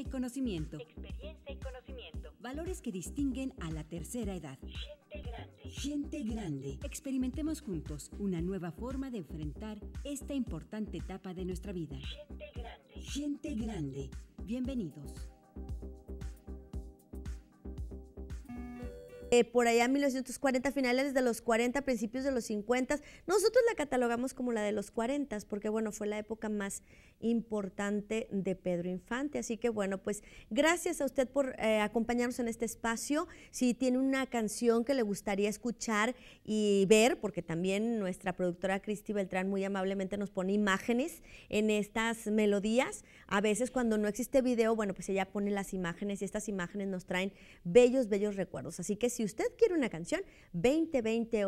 y conocimiento. Experiencia y conocimiento. Valores que distinguen a la tercera edad. Gente grande. Gente grande. Experimentemos juntos una nueva forma de enfrentar esta importante etapa de nuestra vida. Gente grande. Gente grande. Bienvenidos. Eh, por allá 1940, finales de los 40, principios de los 50. Nosotros la catalogamos como la de los 40, porque bueno, fue la época más importante de Pedro Infante. Así que bueno, pues gracias a usted por eh, acompañarnos en este espacio. Si tiene una canción que le gustaría escuchar y ver, porque también nuestra productora Cristi Beltrán muy amablemente nos pone imágenes en estas melodías. A veces cuando no existe video, bueno, pues ella pone las imágenes y estas imágenes nos traen bellos, bellos recuerdos. Así que si si usted quiere una canción, 2020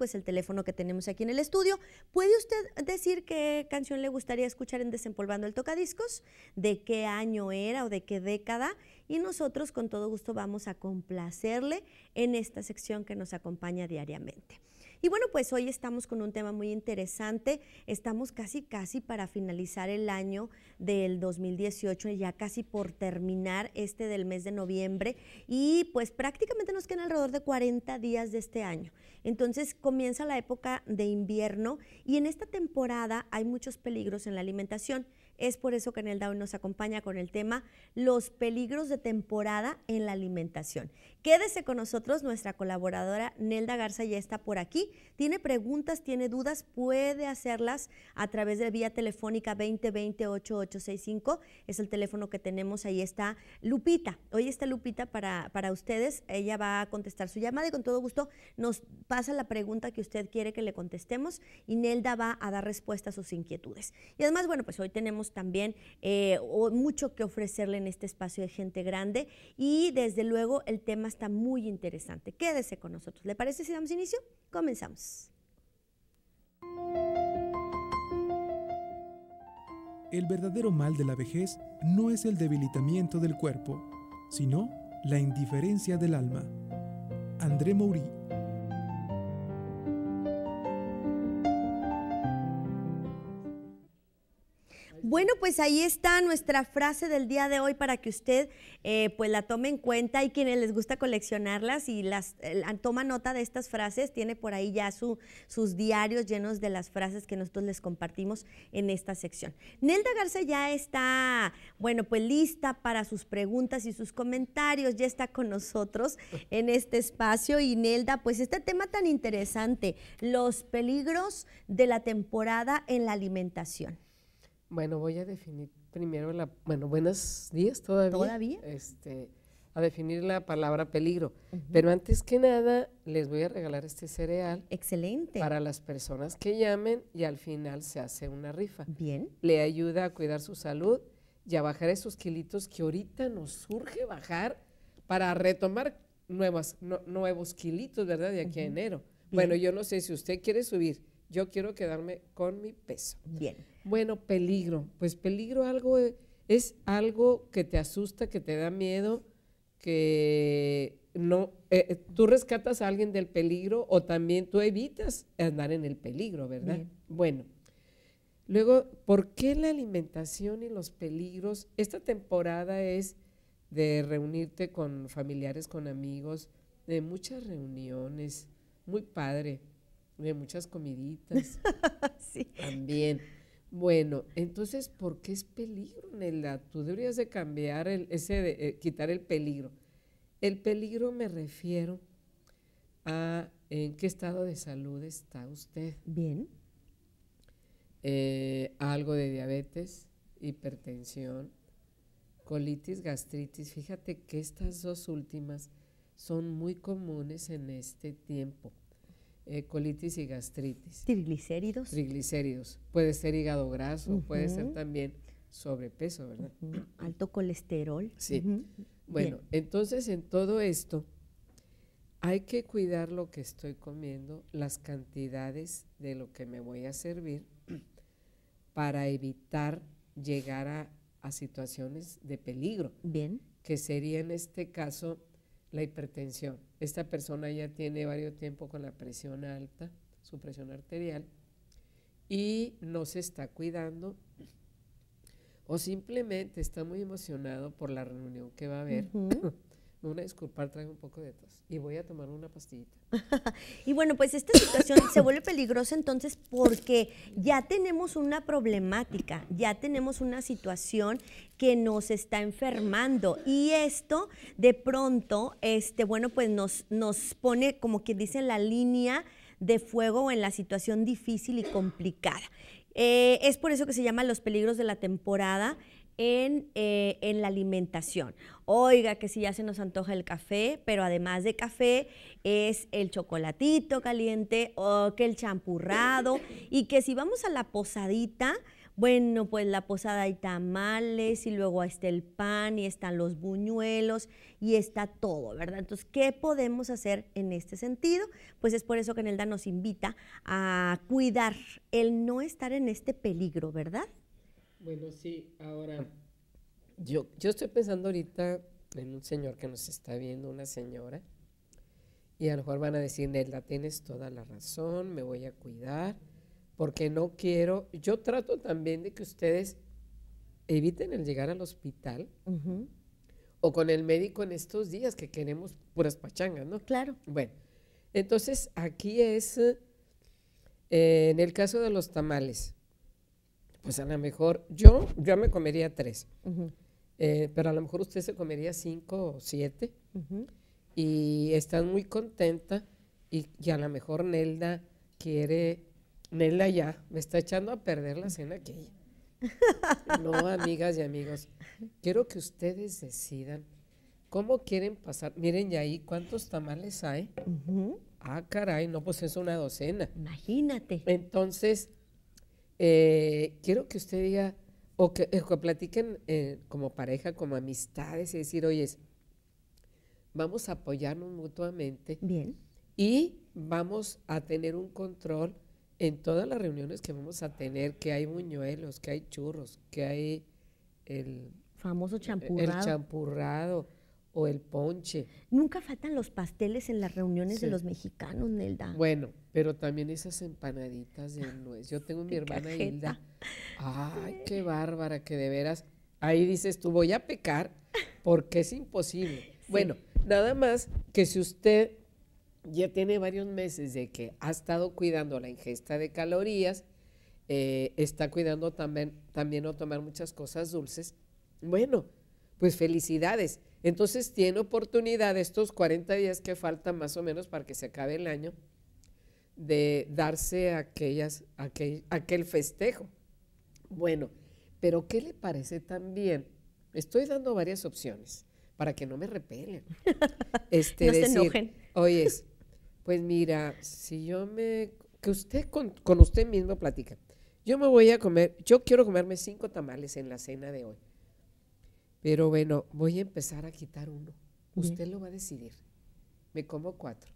es el teléfono que tenemos aquí en el estudio. ¿Puede usted decir qué canción le gustaría escuchar en Desempolvando el Tocadiscos? ¿De qué año era o de qué década? Y nosotros con todo gusto vamos a complacerle en esta sección que nos acompaña diariamente. Y bueno, pues hoy estamos con un tema muy interesante. Estamos casi, casi para finalizar el año del 2018, ya casi por terminar este del mes de noviembre. Y pues prácticamente nos quedan alrededor de 40 días de este año. Entonces comienza la época de invierno y en esta temporada hay muchos peligros en la alimentación. Es por eso que en el DAO nos acompaña con el tema los peligros de temporada en la alimentación. Quédese con nosotros, nuestra colaboradora Nelda Garza ya está por aquí. Tiene preguntas, tiene dudas, puede hacerlas a través de vía telefónica 2020-8865. Es el teléfono que tenemos, ahí está Lupita. Hoy está Lupita para, para ustedes. Ella va a contestar su llamada y con todo gusto nos pasa la pregunta que usted quiere que le contestemos y Nelda va a dar respuesta a sus inquietudes. Y además, bueno, pues hoy tenemos también eh, mucho que ofrecerle en este espacio de gente grande y desde luego el tema está muy interesante. Quédese con nosotros. ¿Le parece si damos inicio? Comenzamos. El verdadero mal de la vejez no es el debilitamiento del cuerpo, sino la indiferencia del alma. André Moury Bueno, pues ahí está nuestra frase del día de hoy para que usted eh, pues la tome en cuenta y quienes les gusta coleccionarlas y las toma nota de estas frases, tiene por ahí ya su, sus diarios llenos de las frases que nosotros les compartimos en esta sección. Nelda Garza ya está, bueno, pues lista para sus preguntas y sus comentarios, ya está con nosotros en este espacio y Nelda, pues este tema tan interesante, los peligros de la temporada en la alimentación. Bueno, voy a definir primero la, bueno, buenos días todavía. Todavía. Este, a definir la palabra peligro. Pero antes que nada, les voy a regalar este cereal. Excelente. Para las personas que llamen y al final se hace una rifa. Bien. Le ayuda a cuidar su salud y a bajar esos kilitos que ahorita nos surge bajar para retomar nuevas, nuevos kilitos, ¿verdad? De aquí a enero. Bueno, yo no sé si usted quiere subir yo quiero quedarme con mi peso. Bien. Bueno, peligro. Pues peligro algo eh, es algo que te asusta, que te da miedo, que no eh, eh, tú rescatas a alguien del peligro o también tú evitas andar en el peligro, ¿verdad? Bueno. Luego, ¿por qué la alimentación y los peligros? Esta temporada es de reunirte con familiares, con amigos, de muchas reuniones, muy padre de muchas comiditas. sí. También. Bueno, entonces, ¿por qué es peligro, Nela? Tú deberías de cambiar el, ese, eh, quitar el peligro. El peligro me refiero a en qué estado de salud está usted. Bien. Eh, algo de diabetes, hipertensión, colitis, gastritis. Fíjate que estas dos últimas son muy comunes en este tiempo. Eh, colitis y gastritis. Triglicéridos. Triglicéridos. Puede ser hígado graso, puede ser también sobrepeso, ¿verdad? Alto colesterol. Sí. Bueno, entonces en todo esto hay que cuidar lo que estoy comiendo, las cantidades de lo que me voy a servir para evitar llegar a situaciones de peligro. Bien. Que sería en este caso la hipertensión. Esta persona ya tiene varios tiempo con la presión alta, su presión arterial, y no se está cuidando o simplemente está muy emocionado por la reunión que va a haber una disculpa traigo un poco de tos y voy a tomar una pastillita. y bueno, pues esta situación se vuelve peligrosa entonces porque ya tenemos una problemática, ya tenemos una situación que nos está enfermando y esto de pronto, este, bueno, pues nos, nos pone como que dice la línea de fuego en la situación difícil y complicada. Eh, es por eso que se llama Los peligros de la temporada en, eh, en, la alimentación. Oiga, que si ya se nos antoja el café, pero además de café es el chocolatito caliente o que el champurrado y que si vamos a la posadita, bueno, pues la posada hay tamales y luego está el pan y están los buñuelos y está todo, ¿verdad? Entonces, ¿qué podemos hacer en este sentido? Pues es por eso que Nelda nos invita a cuidar el no estar en este peligro, ¿verdad? Bueno, sí, ahora. Ah, yo, yo estoy pensando ahorita en un señor que nos está viendo, una señora, y a lo mejor van a decir, la tienes toda la razón, me voy a cuidar, porque no quiero. Yo trato también de que ustedes eviten el llegar al hospital o con el médico en estos días que queremos puras pachangas, ¿no? Claro. Bueno, entonces aquí es, eh, en el caso de los tamales, pues a lo mejor yo ya me comería tres, eh, pero a lo mejor usted se comería cinco o siete y está muy contenta y, a lo mejor Nelda quiere, Nelda ya me está echando a perder la cena que No, amigas y amigos, quiero que ustedes decidan cómo quieren pasar. Miren, ya ahí cuántos tamales hay. Ah, caray, no, pues es una docena. Imagínate. Entonces, eh, quiero que usted diga, o que, platiquen eh, como pareja, como amistades, y decir, oye, vamos a apoyarnos mutuamente. Bien. Y vamos a tener un control en todas las reuniones que vamos a tener, que hay buñuelos, que hay churros, que hay el famoso champurrado. El champurrado o el ponche. Nunca faltan los pasteles en las reuniones de los mexicanos, Nelda. Bueno, pero también esas empanaditas de nuez. Yo tengo mi hermana Hilda. Ay, qué bárbara, que de veras. Ahí dices tú, voy a pecar porque es imposible. Bueno, nada más que si usted ya tiene varios meses de que ha estado cuidando la ingesta de calorías, eh, está cuidando también, también no tomar muchas cosas dulces, bueno, pues felicidades entonces tiene oportunidad estos 40 días que faltan más o menos para que se acabe el año de darse aquellas, aquel, aquel festejo. Bueno, pero ¿qué le parece también? Estoy dando varias opciones para que no me repelen. Este, no se enojen. Oye, pues mira, si yo me... Que usted con, con usted mismo platica. Yo me voy a comer, yo quiero comerme cinco tamales en la cena de hoy. Pero bueno, voy a empezar a quitar uno. Usted lo va a decidir. Me como cuatro.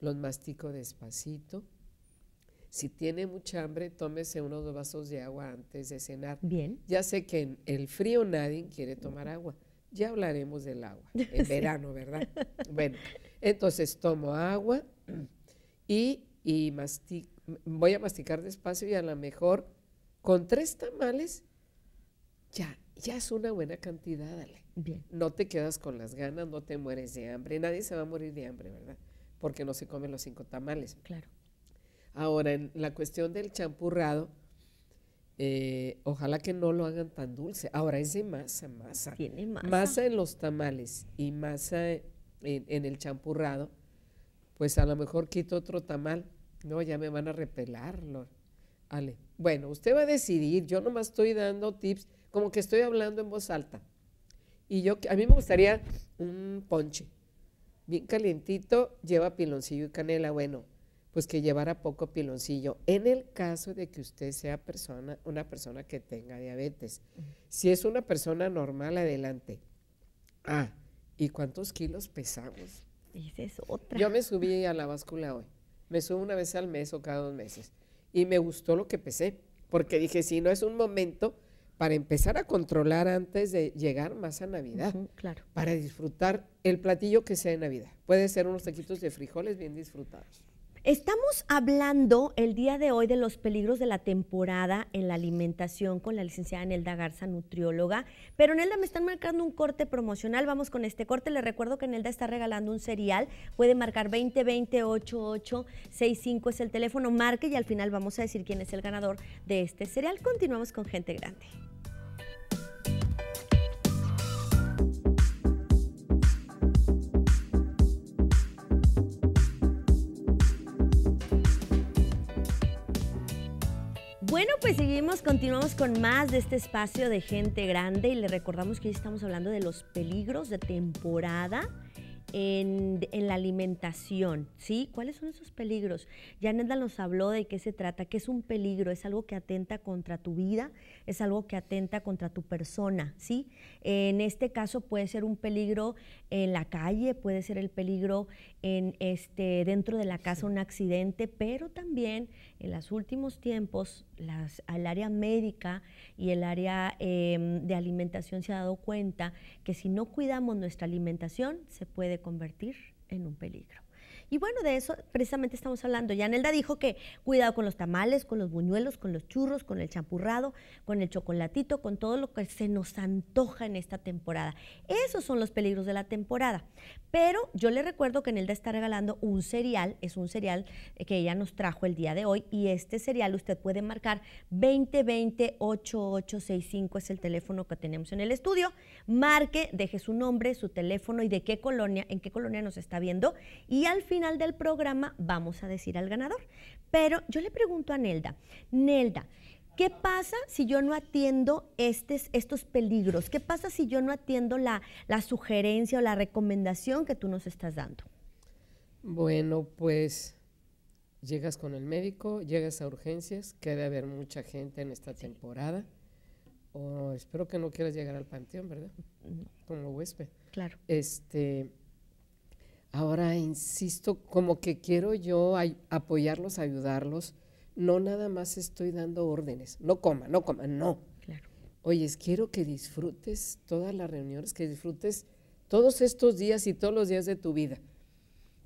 Los mastico despacito. Si tiene mucha hambre, tómese unos dos vasos de agua antes de cenar. Bien. Ya sé que en el frío nadie quiere tomar agua. Ya hablaremos del agua, en verano, ¿verdad? bueno, entonces tomo agua y, y mastico, voy a masticar despacio y a lo mejor con tres tamales ya ya es una buena cantidad, dale. No te quedas con las ganas, no te mueres de hambre. Nadie se va a morir de hambre, ¿verdad? Porque no se comen los cinco tamales. Claro. Ahora, en la cuestión del champurrado, eh, ojalá que no lo hagan tan dulce. Ahora, es de masa, masa. Tiene masa. Masa en los tamales y masa en, el champurrado. Pues a lo mejor quito otro tamal. No, ya me van a repelarlo. Ale. Bueno, usted va a decidir. Yo nomás estoy dando tips como que estoy hablando en voz alta. Y yo, a mí me gustaría un ponche, bien calientito, lleva piloncillo y canela. Bueno, pues que llevara poco piloncillo. En el caso de que usted sea persona, una persona que tenga diabetes, si es una persona normal, adelante. Ah, ¿y cuántos kilos pesamos? Esa es otra. Yo me subí a la báscula hoy. Me subo una vez al mes o cada dos meses. Y me gustó lo que pesé, porque dije, si no es un momento para empezar a controlar antes de llegar más a Navidad. claro. Para disfrutar el platillo que sea de Navidad. Puede ser unos taquitos de frijoles bien disfrutados. Estamos hablando el día de hoy de los peligros de la temporada en la alimentación con la licenciada Nelda Garza, nutrióloga. Pero Nelda, me están marcando un corte promocional. Vamos con este corte. le recuerdo que Nelda está regalando un cereal. Puede marcar 20 20 es el teléfono. Marque y al final vamos a decir quién es el ganador de este cereal. Continuamos con Gente Grande. Bueno, pues seguimos, continuamos con más de este espacio de gente grande y le recordamos que hoy estamos hablando de los peligros de temporada en, la alimentación, ¿sí? ¿Cuáles son esos peligros? Ya Nenda nos habló de qué se trata, qué es un peligro, es algo que atenta contra tu vida, es algo que atenta contra tu persona, ¿sí? En este caso puede ser un peligro en la calle, puede ser el peligro en este, dentro de la casa, un accidente, pero también en los últimos tiempos las, al área médica y el área em, de alimentación se ha dado cuenta que si no cuidamos nuestra alimentación se puede convertir en un peligro. Y bueno, de eso precisamente estamos hablando. ya Nelda dijo que cuidado con los tamales, con los buñuelos, con los churros, con el champurrado, con el chocolatito, con todo lo que se nos antoja en esta temporada. Esos son los peligros de la temporada. Pero yo le recuerdo que Nelda está regalando un cereal, es un cereal eh, que ella nos trajo el día de hoy y este cereal usted puede marcar 2020-8865 es el teléfono que tenemos en el estudio. Marque, deje su nombre, su teléfono y de qué colonia, en qué colonia nos está viendo y al final del programa vamos a decir al ganador. Pero yo le pregunto a Nelda, Nelda, ¿Qué pasa si yo no atiendo estos peligros? ¿Qué pasa si yo no atiendo la, sugerencia o la recomendación que tú nos estás dando? Bueno, pues llegas con el médico, llegas a urgencias, que debe haber mucha gente en esta temporada. O oh, espero que no quieras llegar al panteón, ¿verdad? Como huésped. Claro. Este, Ahora, insisto, como que quiero yo apoyarlos, ayudarlos, no nada más estoy dando órdenes, no coma, no coma, no. Claro. Oyes, quiero que disfrutes todas las reuniones, que disfrutes todos estos días y todos los días de tu vida.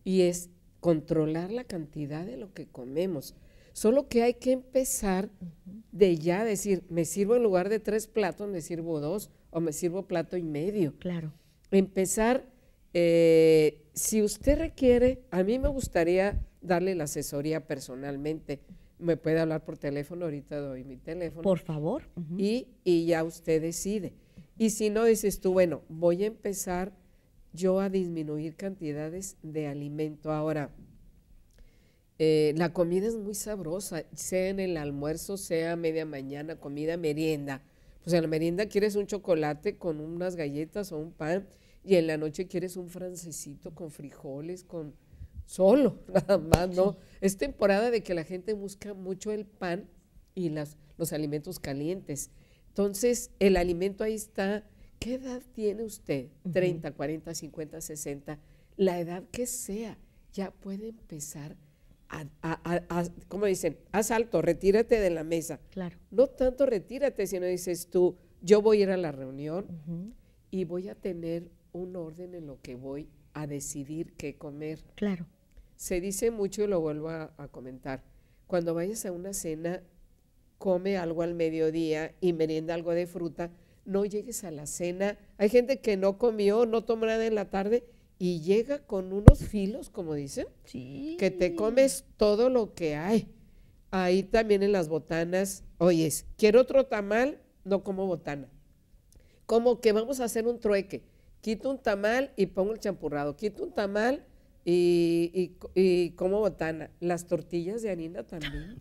Y es controlar la cantidad de lo que comemos. Solo que hay que empezar de ya decir, me sirvo en lugar de tres platos, me sirvo dos o me sirvo plato y medio. Claro. Empezar eh, si usted requiere, a mí me gustaría darle la asesoría personalmente. Me puede hablar por teléfono, ahorita doy mi teléfono. Por favor. y, ya usted decide. Y si no, dices tú, bueno, voy a empezar yo a disminuir cantidades de alimento. Ahora, eh, la comida es muy sabrosa, sea en el almuerzo, sea media mañana, comida, merienda. Pues en la merienda quieres un chocolate con unas galletas o un pan y en la noche quieres un francesito con frijoles, con solo, nada más, ¿no? Es temporada de que la gente busca mucho el pan y las, los alimentos calientes. Entonces, el alimento ahí está. ¿Qué edad tiene usted? 30, 40, 50, 60, la edad que sea, ya puede empezar a, como dicen, haz alto, retírate de la mesa. Claro. No tanto retírate, sino dices tú, yo voy a ir a la reunión y voy a tener un orden en lo que voy a decidir qué comer. Claro. Se dice mucho y lo vuelvo a, comentar. Cuando vayas a una cena, come algo al mediodía y merienda algo de fruta, no llegues a la cena. Hay gente que no comió, no tomó nada en la tarde y llega con unos filos, como dicen, sí. que te comes todo lo que hay. Ahí también en las botanas, oyes, quiero otro tamal, no como botana. Como que vamos a hacer un trueque quito un tamal y pongo el champurrado, quito un tamal y, y, como botana. Las tortillas de harina también.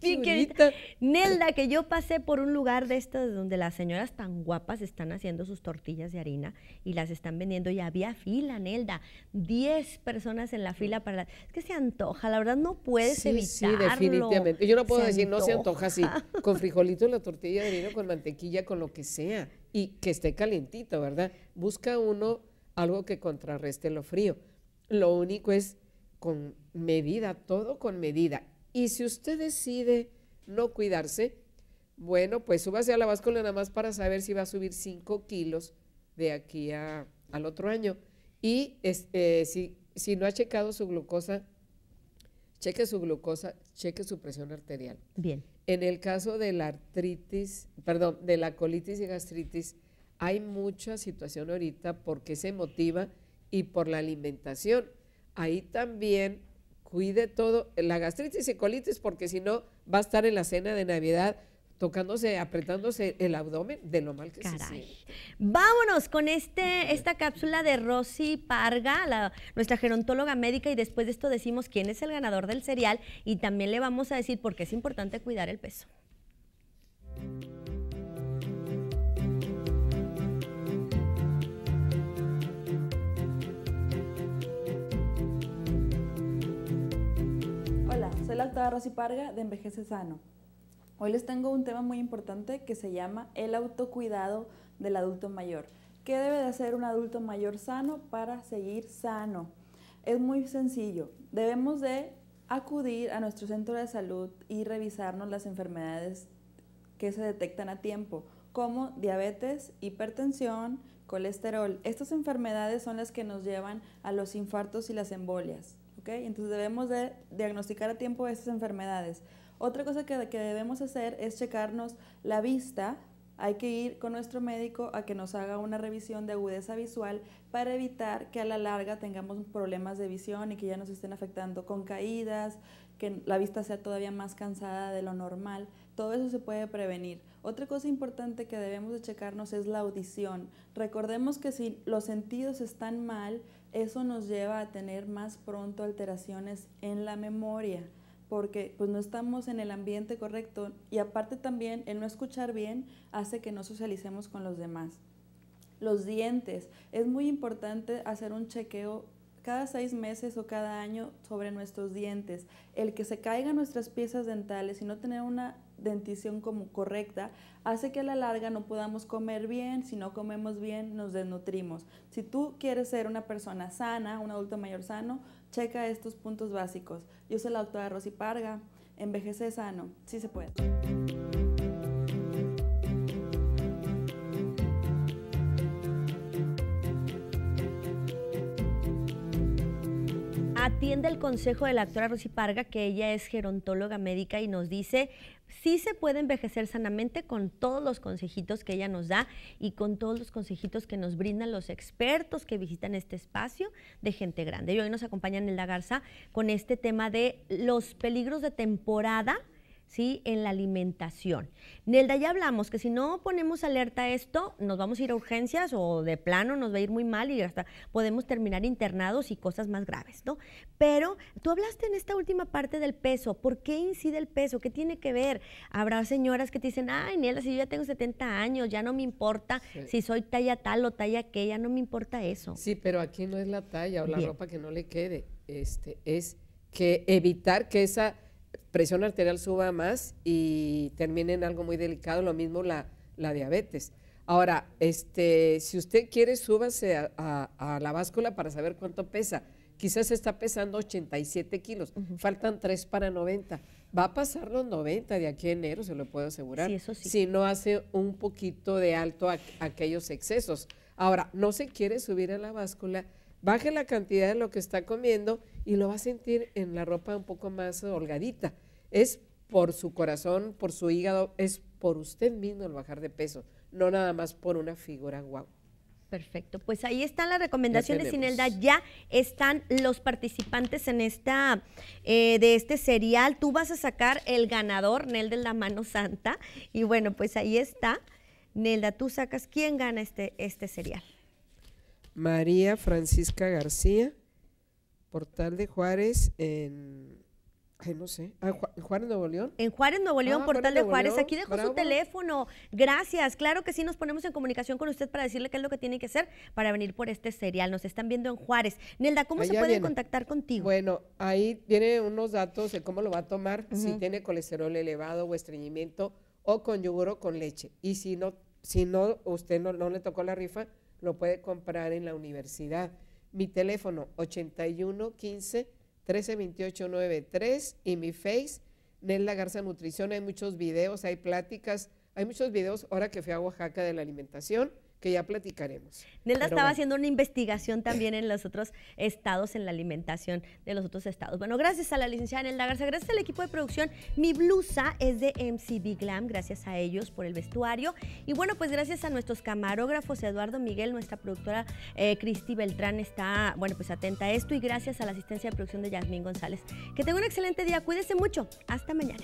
Nelda, que yo pasé por un lugar de estos donde las señoras tan guapas están haciendo sus tortillas de harina y las están vendiendo y había fila, Nelda. Diez personas en la fila para Es que se antoja, la verdad no puedes evitarlo. Sí, definitivamente. Yo no puedo decir no se antoja así. Con frijolito, la tortilla de harina, con mantequilla, con lo que sea. Y que esté calientito, ¿verdad? Busca uno algo que contrarreste lo frío. Lo único es con medida, todo con medida. Y si usted decide no cuidarse, bueno, pues súbase a la báscula nada más para saber si va a subir 5 kilos de aquí al otro año. Y eh, si, si no ha checado su glucosa, cheque su glucosa, cheque su presión arterial. Bien. En el caso de la artritis, perdón, de la colitis y gastritis, hay mucha situación ahorita porque se motiva y por la alimentación. Ahí también cuide todo, la gastritis y colitis, porque si no va a estar en la cena de Navidad tocándose, apretándose el abdomen de lo mal que se Vámonos con este, esta cápsula de Rosy Parga, nuestra gerontóloga médica, y después de esto decimos quién es el ganador del cereal y también le vamos a decir por qué es importante cuidar el peso. Altada y Parga de Envejece Sano. Hoy les tengo un tema muy importante que se llama el autocuidado del adulto mayor. ¿Qué debe de hacer un adulto mayor sano para seguir sano? Es muy sencillo. Debemos de acudir a nuestro centro de salud y revisarnos las enfermedades que se detectan a tiempo, como diabetes, hipertensión, colesterol. Estas enfermedades son las que nos llevan a los infartos y las embolias. Entonces debemos de diagnosticar a tiempo estas enfermedades. Otra cosa que, que debemos hacer es checarnos la vista, hay que ir con nuestro médico a que nos haga una revisión de agudeza visual para evitar que a la larga tengamos problemas de visión y que ya nos estén afectando con caídas, que la vista sea todavía más cansada de lo normal. Todo eso se puede prevenir. Otra cosa importante que debemos de checarnos es la audición. Recordemos que si los sentidos están mal, eso nos lleva a tener más pronto alteraciones en la memoria, porque pues no estamos en el ambiente correcto y aparte también el no escuchar bien hace que no socialicemos con los demás. Los dientes, es muy importante hacer un chequeo cada seis meses o cada año sobre nuestros dientes. El que se caigan nuestras piezas dentales y no tener una dentición como correcta hace que a la larga no podamos comer bien, si no comemos bien nos desnutrimos. Si tú quieres ser una persona sana, un adulto mayor sano, checa estos puntos básicos. Yo soy la doctora Rosy Parga, envejece sano, sí se puede. atiende el consejo de la doctora Rosy Parga, que ella es gerontóloga médica y nos dice, sí se puede envejecer sanamente con todos los consejitos que ella nos da y con todos los consejitos que nos brindan los expertos que visitan este espacio de gente grande. Y hoy nos acompaña La Garza con este tema de los peligros de temporada ¿sí? En la alimentación. Nelda, ya hablamos que si no ponemos alerta a esto, nos vamos a ir a urgencias o de plano nos va a ir muy mal y hasta podemos terminar internados y cosas más graves, ¿no? Pero tú hablaste en esta última parte del peso. ¿Por qué incide el peso? ¿Qué tiene que ver? Habrá señoras que te dicen, ay, Nelda, si yo ya tengo 70 años, ya no me importa si soy talla tal o talla que, ya no me importa eso. Sí, pero aquí no es la talla o la ropa que no le quede, este, es que evitar que esa presión arterial suba más y termine en algo muy delicado, lo mismo la, diabetes. Ahora, este, si usted quiere, súbase a, la báscula para saber cuánto pesa. Quizás está pesando 87 kilos, faltan 3 para 90. Va a pasar los 90 de aquí a enero, se lo puedo asegurar, si no hace un poquito de alto aquellos excesos. Ahora, no se quiere subir a la báscula, baje la cantidad de lo que está comiendo y lo va a sentir en la ropa un poco más holgadita es por su corazón, por su hígado, es por usted mismo el bajar de peso, no nada más por una figura guau. Perfecto, pues ahí están las recomendaciones, Inelda. Ya están los participantes en esta eh, de este serial. Tú vas a sacar el ganador, Nelda, de la Mano Santa. Y bueno, pues ahí está. Nelda, tú sacas quién gana este, este serial. María Francisca García, Portal de Juárez, en Ay, no sé. ¿En ah, Juárez, Nuevo León? En Juárez, Nuevo León, ah, Portal de Juárez. Aquí dejó su teléfono. Gracias. Claro que sí, nos ponemos en comunicación con usted para decirle qué es lo que tiene que hacer para venir por este cereal. Nos están viendo en Juárez. Nelda, ¿cómo se puede contactar contigo? Bueno, ahí tiene unos datos de cómo lo va a tomar, si tiene colesterol elevado o estreñimiento, o con yogur o con leche. Y si no, si no usted no, no le tocó la rifa, lo puede comprar en la universidad. Mi teléfono, 8115 132893 y mi face, la Garza Nutrición. Hay muchos videos, hay pláticas, hay muchos videos ahora que fui a Oaxaca de la alimentación que ya platicaremos. Nelda estaba haciendo una investigación también en los otros estados, en la alimentación de los otros estados. Bueno, gracias a la licenciada Nelda Garza, gracias al equipo de producción. Mi blusa es de MCB Glam, gracias a ellos por el vestuario. Y bueno, pues gracias a nuestros camarógrafos, Eduardo Miguel, nuestra productora eh, Cristi Beltrán está, bueno, pues atenta a esto. Y gracias a la asistencia de producción de Yasmín González. Que tenga un excelente día, cuídese mucho. Hasta mañana.